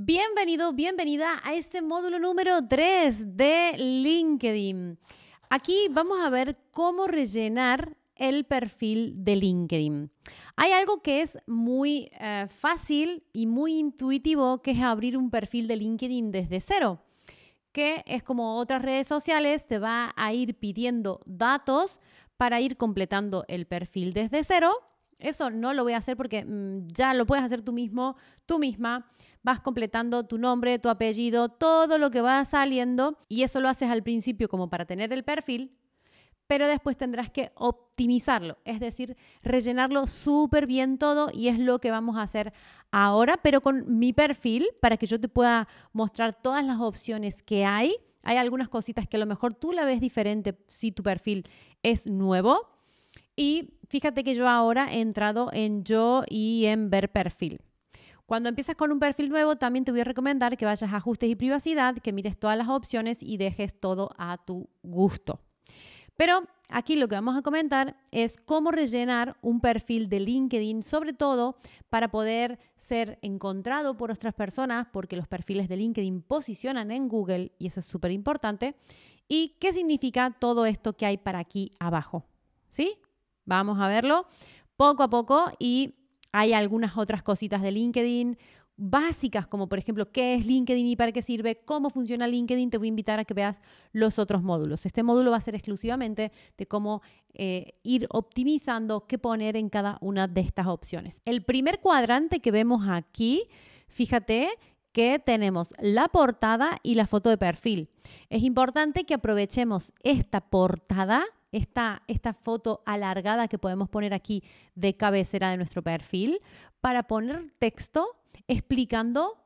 Bienvenido, bienvenida a este módulo número 3 de LinkedIn. Aquí vamos a ver cómo rellenar el perfil de LinkedIn. Hay algo que es muy eh, fácil y muy intuitivo, que es abrir un perfil de LinkedIn desde cero, que es como otras redes sociales, te va a ir pidiendo datos para ir completando el perfil desde cero eso no lo voy a hacer porque mm, ya lo puedes hacer tú mismo, tú misma. Vas completando tu nombre, tu apellido, todo lo que va saliendo y eso lo haces al principio como para tener el perfil, pero después tendrás que optimizarlo, es decir, rellenarlo súper bien todo y es lo que vamos a hacer ahora, pero con mi perfil para que yo te pueda mostrar todas las opciones que hay. Hay algunas cositas que a lo mejor tú la ves diferente si tu perfil es nuevo y fíjate que yo ahora he entrado en yo y en ver perfil. Cuando empiezas con un perfil nuevo, también te voy a recomendar que vayas a ajustes y privacidad, que mires todas las opciones y dejes todo a tu gusto. Pero aquí lo que vamos a comentar es cómo rellenar un perfil de LinkedIn, sobre todo para poder ser encontrado por otras personas, porque los perfiles de LinkedIn posicionan en Google y eso es súper importante. ¿Y qué significa todo esto que hay para aquí abajo? ¿Sí? Vamos a verlo poco a poco y hay algunas otras cositas de LinkedIn básicas como por ejemplo qué es LinkedIn y para qué sirve, cómo funciona LinkedIn, te voy a invitar a que veas los otros módulos. Este módulo va a ser exclusivamente de cómo eh, ir optimizando qué poner en cada una de estas opciones. El primer cuadrante que vemos aquí, fíjate que tenemos la portada y la foto de perfil. Es importante que aprovechemos esta portada esta, foto alargada que podemos poner aquí de cabecera de nuestro perfil para poner texto explicando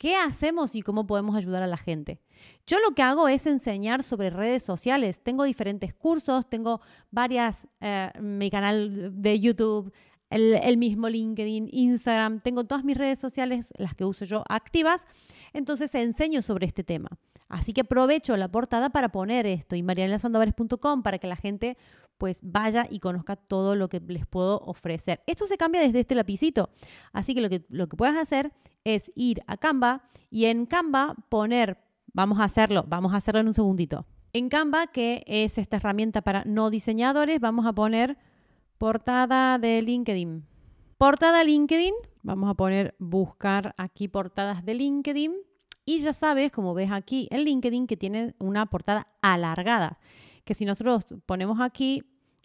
¿Qué hacemos y cómo podemos ayudar a la gente? Yo lo que hago es enseñar sobre redes sociales. Tengo diferentes cursos, tengo varias, eh, mi canal de YouTube, el, mismo LinkedIn, Instagram, tengo todas mis redes sociales, las que uso yo, activas. Entonces enseño sobre este tema. Así que aprovecho la portada para poner esto y marianelasandovares.com para que la gente pues vaya y conozca todo lo que les puedo ofrecer. Esto se cambia desde este lapicito, así que lo que, lo que puedes hacer es ir a Canva y en Canva poner, vamos a hacerlo, vamos a hacerlo en un segundito. En Canva, que es esta herramienta para no diseñadores, vamos a poner portada de LinkedIn. Portada LinkedIn, vamos a poner buscar aquí portadas de LinkedIn y ya sabes, como ves aquí en LinkedIn, que tiene una portada alargada, que si nosotros ponemos aquí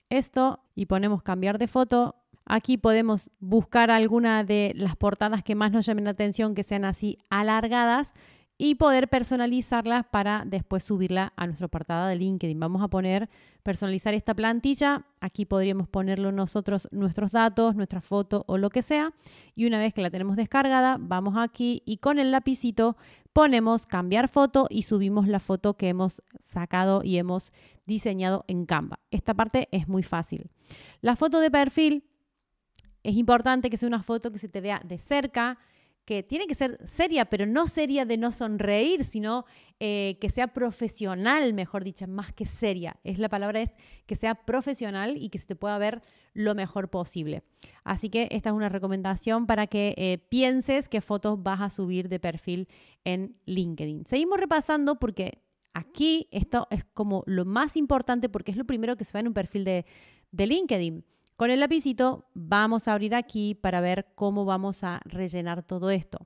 esto y ponemos cambiar de foto, aquí podemos buscar alguna de las portadas que más nos llamen la atención, que sean así alargadas y poder personalizarlas para después subirla a nuestra portada de LinkedIn. Vamos a poner personalizar esta plantilla. Aquí podríamos ponerlo nosotros nuestros datos, nuestra foto o lo que sea. Y una vez que la tenemos descargada, vamos aquí y con el lapicito ponemos cambiar foto y subimos la foto que hemos sacado y hemos diseñado en Canva. Esta parte es muy fácil. La foto de perfil es importante que sea una foto que se te vea de cerca, que tiene que ser seria, pero no seria de no sonreír, sino eh, que sea profesional, mejor dicho, más que seria. Es la palabra es que sea profesional y que se te pueda ver lo mejor posible. Así que esta es una recomendación para que eh, pienses qué fotos vas a subir de perfil en LinkedIn. Seguimos repasando porque aquí esto es como lo más importante porque es lo primero que se ve en un perfil de, de LinkedIn. Con el lapicito vamos a abrir aquí para ver cómo vamos a rellenar todo esto.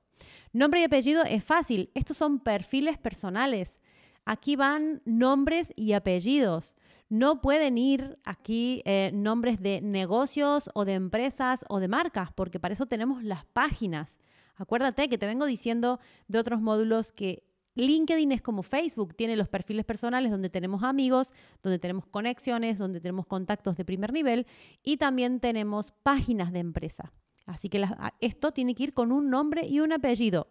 Nombre y apellido es fácil, estos son perfiles personales. Aquí van nombres y apellidos. No pueden ir aquí eh, nombres de negocios o de empresas o de marcas, porque para eso tenemos las páginas. Acuérdate que te vengo diciendo de otros módulos que LinkedIn es como Facebook, tiene los perfiles personales donde tenemos amigos, donde tenemos conexiones, donde tenemos contactos de primer nivel y también tenemos páginas de empresa. Así que ah, esto tiene que ir con un nombre y un apellido.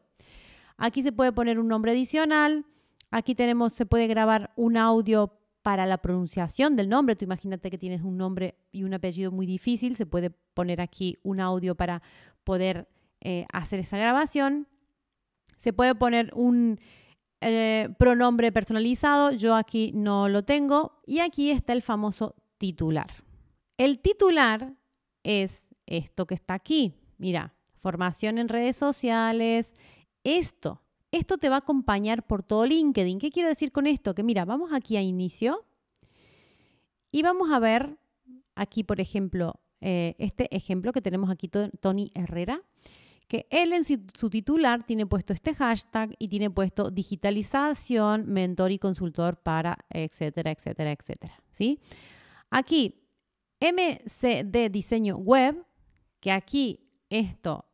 Aquí se puede poner un nombre adicional, aquí tenemos, se puede grabar un audio para la pronunciación del nombre. Tú imagínate que tienes un nombre y un apellido muy difícil, se puede poner aquí un audio para poder eh, hacer esa grabación. Se puede poner un eh, pronombre personalizado, yo aquí no lo tengo. Y aquí está el famoso titular. El titular es esto que está aquí. Mira, formación en redes sociales, esto. Esto te va a acompañar por todo LinkedIn. ¿Qué quiero decir con esto? Que mira, vamos aquí a inicio y vamos a ver aquí, por ejemplo, eh, este ejemplo que tenemos aquí, Tony Herrera que él en su titular tiene puesto este hashtag y tiene puesto digitalización, mentor y consultor para, etcétera, etcétera, etcétera. ¿sí? Aquí, MCD Diseño Web, que aquí esto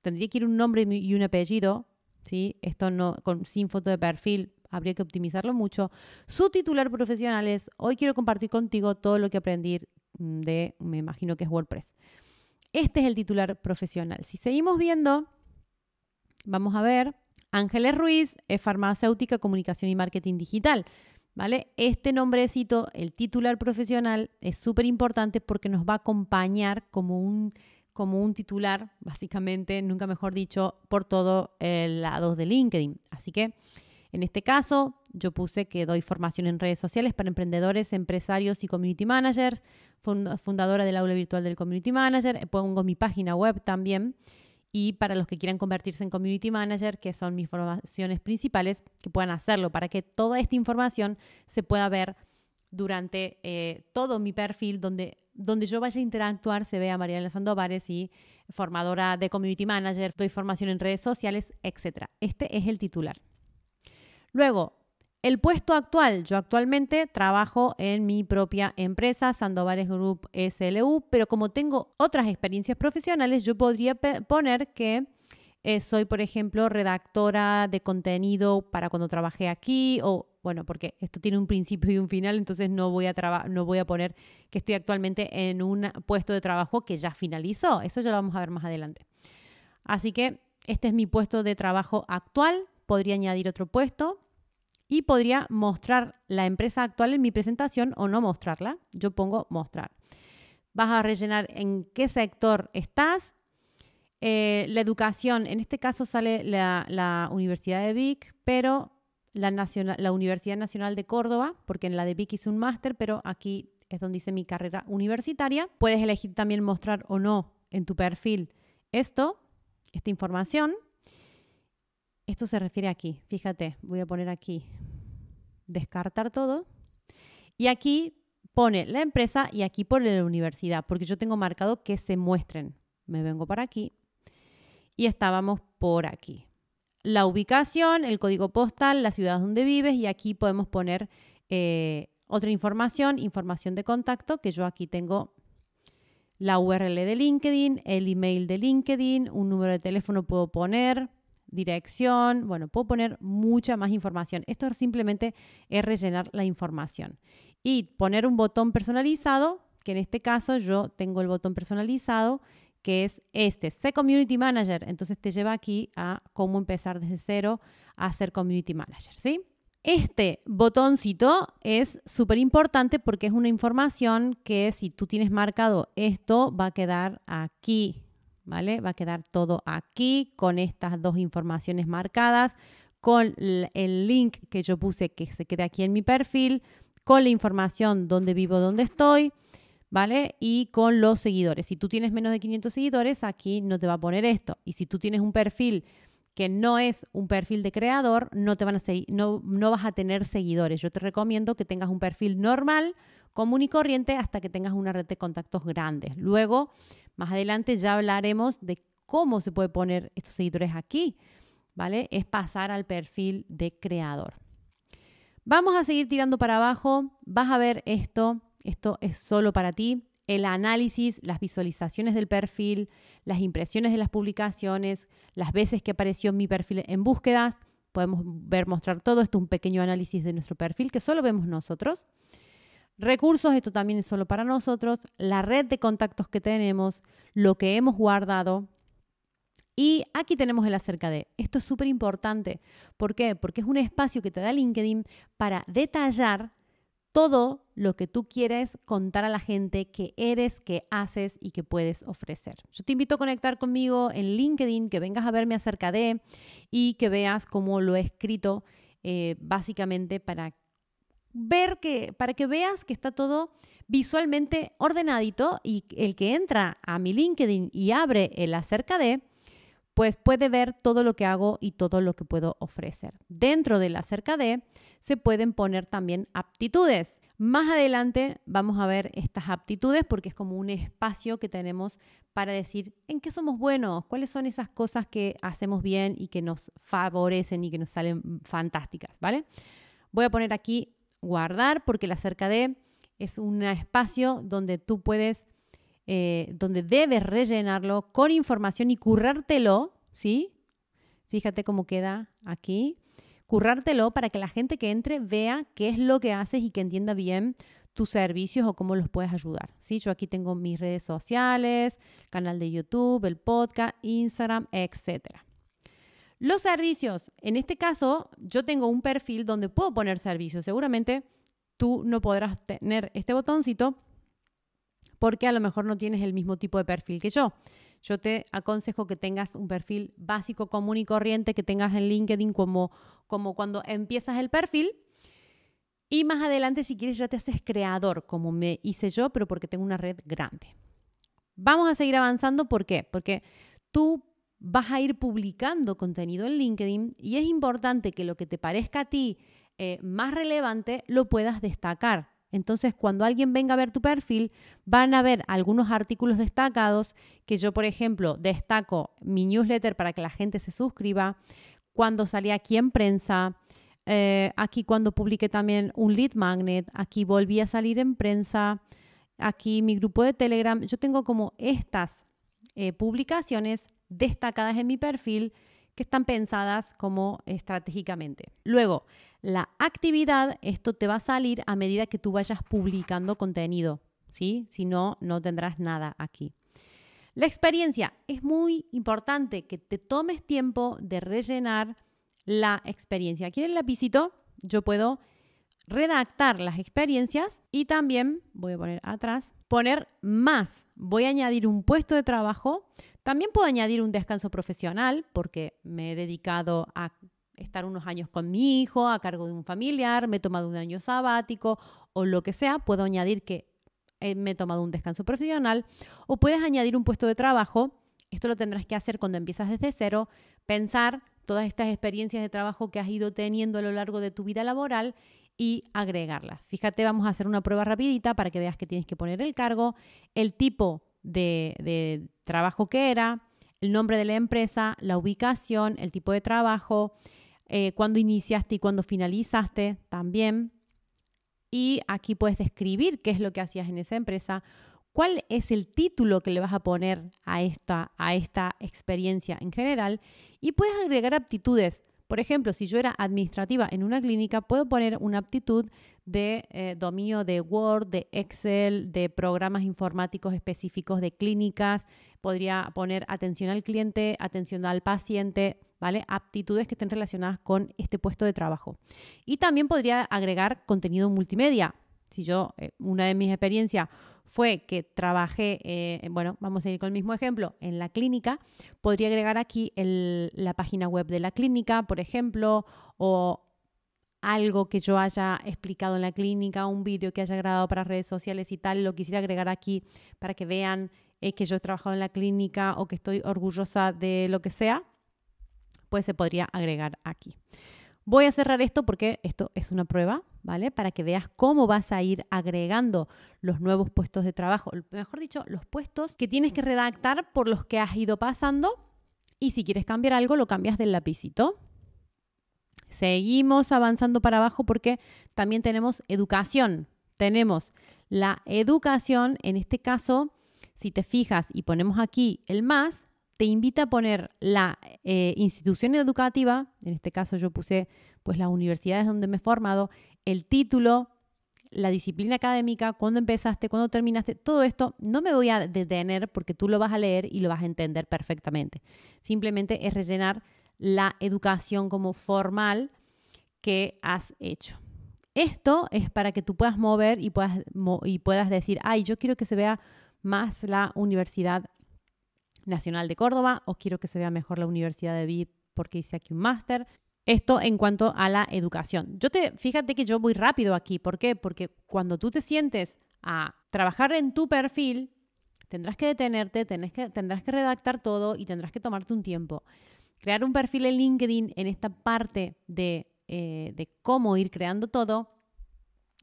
tendría que ir un nombre y un apellido, ¿sí? esto no, sin foto de perfil, habría que optimizarlo mucho. Su titular profesional es, hoy quiero compartir contigo todo lo que aprendí de, me imagino que es WordPress. Este es el titular profesional. Si seguimos viendo, vamos a ver, Ángeles Ruiz es farmacéutica, comunicación y marketing digital. ¿Vale? Este nombrecito, el titular profesional, es súper importante porque nos va a acompañar como un, como un titular, básicamente, nunca mejor dicho, por todos el eh, lados de LinkedIn. Así que en este caso, yo puse que doy formación en redes sociales para emprendedores, empresarios y community managers, fundadora del aula virtual del community manager, pongo mi página web también. Y para los que quieran convertirse en community manager, que son mis formaciones principales, que puedan hacerlo para que toda esta información se pueda ver durante eh, todo mi perfil, donde, donde yo vaya a interactuar, se vea Mariana Sandovares y formadora de community manager, doy formación en redes sociales, etc. Este es el titular. Luego, el puesto actual. Yo actualmente trabajo en mi propia empresa, Sandovales Group SLU, pero como tengo otras experiencias profesionales, yo podría poner que eh, soy, por ejemplo, redactora de contenido para cuando trabajé aquí o, bueno, porque esto tiene un principio y un final, entonces no voy a, no voy a poner que estoy actualmente en un puesto de trabajo que ya finalizó. Eso ya lo vamos a ver más adelante. Así que este es mi puesto de trabajo actual. Podría añadir otro puesto y podría mostrar la empresa actual en mi presentación o no mostrarla. Yo pongo mostrar. Vas a rellenar en qué sector estás. Eh, la educación, en este caso sale la, Universidad de Vic, pero la, la Universidad Nacional de Córdoba, porque en la de Vic hice un máster, pero aquí es donde hice mi carrera universitaria. Puedes elegir también mostrar o no en tu perfil esto, esta información. Esto se refiere aquí, fíjate, voy a poner aquí descartar todo. Y aquí pone la empresa y aquí pone la universidad, porque yo tengo marcado que se muestren. Me vengo para aquí y estábamos por aquí. La ubicación, el código postal, la ciudad donde vives y aquí podemos poner eh, otra información, información de contacto, que yo aquí tengo la URL de LinkedIn, el email de LinkedIn, un número de teléfono puedo poner, dirección, bueno, puedo poner mucha más información. Esto simplemente es rellenar la información. Y poner un botón personalizado, que en este caso yo tengo el botón personalizado, que es este, sé Community Manager. Entonces te lleva aquí a cómo empezar desde cero a ser Community Manager, ¿sí? Este botoncito es súper importante porque es una información que si tú tienes marcado esto va a quedar aquí ¿vale? Va a quedar todo aquí con estas dos informaciones marcadas, con el link que yo puse que se queda aquí en mi perfil, con la información donde vivo, dónde estoy, ¿vale? Y con los seguidores. Si tú tienes menos de 500 seguidores, aquí no te va a poner esto. Y si tú tienes un perfil que no es un perfil de creador, no, te van a no vas a tener seguidores. Yo te recomiendo que tengas un perfil normal, común y corriente, hasta que tengas una red de contactos grandes. Luego más adelante ya hablaremos de cómo se puede poner estos seguidores aquí, ¿vale? Es pasar al perfil de creador. Vamos a seguir tirando para abajo, vas a ver esto, esto es solo para ti, el análisis, las visualizaciones del perfil, las impresiones de las publicaciones, las veces que apareció mi perfil en búsquedas, podemos ver mostrar todo esto, un pequeño análisis de nuestro perfil que solo vemos nosotros recursos, esto también es solo para nosotros, la red de contactos que tenemos, lo que hemos guardado. Y aquí tenemos el acerca de. Esto es súper importante. ¿Por qué? Porque es un espacio que te da LinkedIn para detallar todo lo que tú quieres contar a la gente que eres, que haces y que puedes ofrecer. Yo te invito a conectar conmigo en LinkedIn, que vengas a verme acerca de y que veas cómo lo he escrito eh, básicamente para ver que, para que veas que está todo visualmente ordenadito y el que entra a mi LinkedIn y abre el acerca de, pues puede ver todo lo que hago y todo lo que puedo ofrecer. Dentro del acerca de se pueden poner también aptitudes. Más adelante vamos a ver estas aptitudes porque es como un espacio que tenemos para decir en qué somos buenos, cuáles son esas cosas que hacemos bien y que nos favorecen y que nos salen fantásticas, ¿vale? Voy a poner aquí guardar porque la cerca de es un espacio donde tú puedes, eh, donde debes rellenarlo con información y currártelo, ¿sí? Fíjate cómo queda aquí. Currártelo para que la gente que entre vea qué es lo que haces y que entienda bien tus servicios o cómo los puedes ayudar. ¿sí? Yo aquí tengo mis redes sociales, canal de YouTube, el podcast, Instagram, etcétera. Los servicios, en este caso, yo tengo un perfil donde puedo poner servicios. Seguramente tú no podrás tener este botoncito porque a lo mejor no tienes el mismo tipo de perfil que yo. Yo te aconsejo que tengas un perfil básico, común y corriente, que tengas en LinkedIn como, como cuando empiezas el perfil. Y más adelante, si quieres, ya te haces creador, como me hice yo, pero porque tengo una red grande. Vamos a seguir avanzando. ¿Por qué? Porque tú vas a ir publicando contenido en LinkedIn y es importante que lo que te parezca a ti eh, más relevante lo puedas destacar. Entonces, cuando alguien venga a ver tu perfil, van a ver algunos artículos destacados que yo, por ejemplo, destaco mi newsletter para que la gente se suscriba, cuando salí aquí en prensa, eh, aquí cuando publiqué también un lead magnet, aquí volví a salir en prensa, aquí mi grupo de Telegram. Yo tengo como estas eh, publicaciones destacadas en mi perfil que están pensadas como estratégicamente. Luego, la actividad, esto te va a salir a medida que tú vayas publicando contenido, ¿sí? Si no, no tendrás nada aquí. La experiencia, es muy importante que te tomes tiempo de rellenar la experiencia. Aquí en el lapicito? Yo puedo redactar las experiencias y también, voy a poner atrás, poner más. Voy a añadir un puesto de trabajo también puedo añadir un descanso profesional porque me he dedicado a estar unos años con mi hijo, a cargo de un familiar, me he tomado un año sabático o lo que sea, puedo añadir que eh, me he tomado un descanso profesional o puedes añadir un puesto de trabajo. Esto lo tendrás que hacer cuando empiezas desde cero, pensar todas estas experiencias de trabajo que has ido teniendo a lo largo de tu vida laboral y agregarlas. Fíjate, vamos a hacer una prueba rapidita para que veas que tienes que poner el cargo, el tipo de, de trabajo que era, el nombre de la empresa, la ubicación, el tipo de trabajo, eh, cuándo iniciaste y cuándo finalizaste también. Y aquí puedes describir qué es lo que hacías en esa empresa, cuál es el título que le vas a poner a esta, a esta experiencia en general y puedes agregar aptitudes por ejemplo, si yo era administrativa en una clínica, puedo poner una aptitud de eh, dominio de Word, de Excel, de programas informáticos específicos de clínicas. Podría poner atención al cliente, atención al paciente, ¿vale? Aptitudes que estén relacionadas con este puesto de trabajo. Y también podría agregar contenido multimedia si yo, eh, una de mis experiencias fue que trabajé, eh, bueno, vamos a ir con el mismo ejemplo, en la clínica, podría agregar aquí la página web de la clínica, por ejemplo, o algo que yo haya explicado en la clínica, un vídeo que haya grabado para redes sociales y tal, lo quisiera agregar aquí para que vean eh, que yo he trabajado en la clínica o que estoy orgullosa de lo que sea, pues se podría agregar aquí. Voy a cerrar esto porque esto es una prueba, ¿vale? Para que veas cómo vas a ir agregando los nuevos puestos de trabajo, mejor dicho, los puestos que tienes que redactar por los que has ido pasando y si quieres cambiar algo lo cambias del lapicito. Seguimos avanzando para abajo porque también tenemos educación. Tenemos la educación, en este caso, si te fijas y ponemos aquí el más, te invita a poner la eh, institución educativa, en este caso yo puse pues las universidades donde me he formado, el título, la disciplina académica, cuándo empezaste, cuándo terminaste, todo esto no me voy a detener porque tú lo vas a leer y lo vas a entender perfectamente. Simplemente es rellenar la educación como formal que has hecho. Esto es para que tú puedas mover y puedas, y puedas decir, ay, yo quiero que se vea más la universidad Nacional de Córdoba o quiero que se vea mejor la Universidad de VIP porque hice aquí un máster. Esto en cuanto a la educación. Yo te fíjate que yo voy rápido aquí, ¿por qué? Porque cuando tú te sientes a trabajar en tu perfil, tendrás que detenerte, tendrás que redactar todo y tendrás que tomarte un tiempo. Crear un perfil en LinkedIn en esta parte de eh, cómo ir creando todo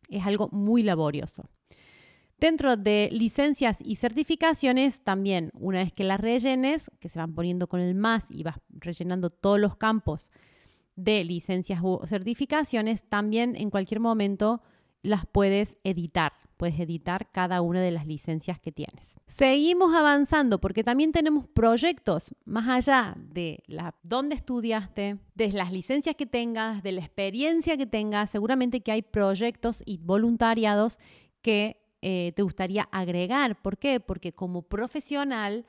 es algo muy laborioso. Dentro de licencias y certificaciones, también una vez que las rellenes, que se van poniendo con el más y vas rellenando todos los campos de licencias o certificaciones, también en cualquier momento las puedes editar. Puedes editar cada una de las licencias que tienes. Seguimos avanzando porque también tenemos proyectos más allá de la, dónde estudiaste, de las licencias que tengas, de la experiencia que tengas. Seguramente que hay proyectos y voluntariados que eh, te gustaría agregar. ¿Por qué? Porque como profesional,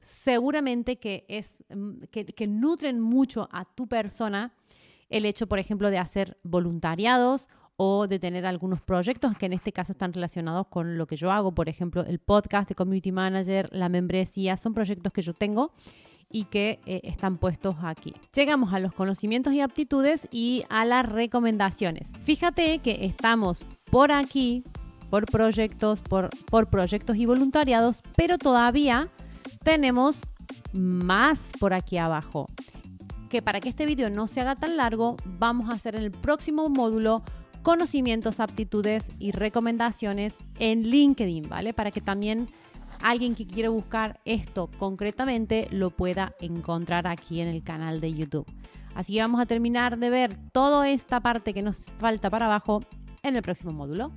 seguramente que, es, mm, que, nutren mucho a tu persona el hecho, por ejemplo, de hacer voluntariados o de tener algunos proyectos que en este caso están relacionados con lo que yo hago, por ejemplo, el podcast de Community Manager, la membresía, son proyectos que yo tengo y que eh, están puestos aquí. Llegamos a los conocimientos y aptitudes y a las recomendaciones. Fíjate que estamos por aquí por proyectos, por, por proyectos y voluntariados, pero todavía tenemos más por aquí abajo. Que para que este video no se haga tan largo, vamos a hacer en el próximo módulo conocimientos, aptitudes y recomendaciones en LinkedIn, ¿vale? Para que también alguien que quiere buscar esto concretamente lo pueda encontrar aquí en el canal de YouTube. Así que vamos a terminar de ver toda esta parte que nos falta para abajo en el próximo módulo.